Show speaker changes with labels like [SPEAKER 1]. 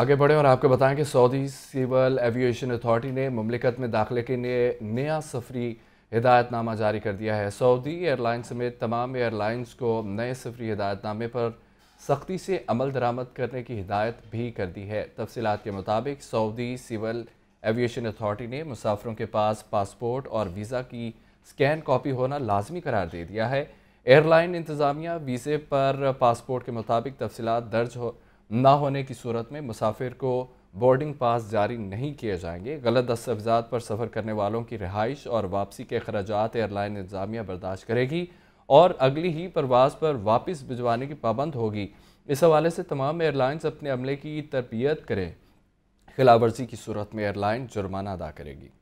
[SPEAKER 1] आगे बढ़ें और आपको बताएं कि सऊदी सिविल एविएशन अथॉरिटी ने ममलिकत में दाखिले के लिए नया सफरी हिदायतनामा जारी कर दिया है सऊदी एयरलाइन समेत तमाम एयरलाइंस को नए सफरी हिदायतनामे पर सख्ती से अमल दरामद करने की हिदायत भी कर दी है तफसीत के मुताबिक सऊदी सिविल एविएशन अथॉरिटी ने मुसाफरों के पास पासपोर्ट और वीज़ा की स्कैन कॉपी होना लाजमी करार दे दिया है एयरलाइन इंतज़ामिया वीज़े पर पासपोर्ट के मुताबिक तफसीत दर्ज हो ना होने की सूरत में मुसाफिर को बोर्डिंग पास जारी नहीं किए जाएंगे गलत दस्तावेजा पर सफ़र करने वालों की रिहाइश और वापसी के अखराज एयरलाइन इंतजामिया बर्दाश्त करेगी और अगली ही परवाज़ पर वापस भिजवाने की पाबंद होगी इस हवाले से तमाम एयरलाइंस अपने अमले की तरबियत करें वर्जी की सूरत में एयरलाइन जुर्माना अदा करेगी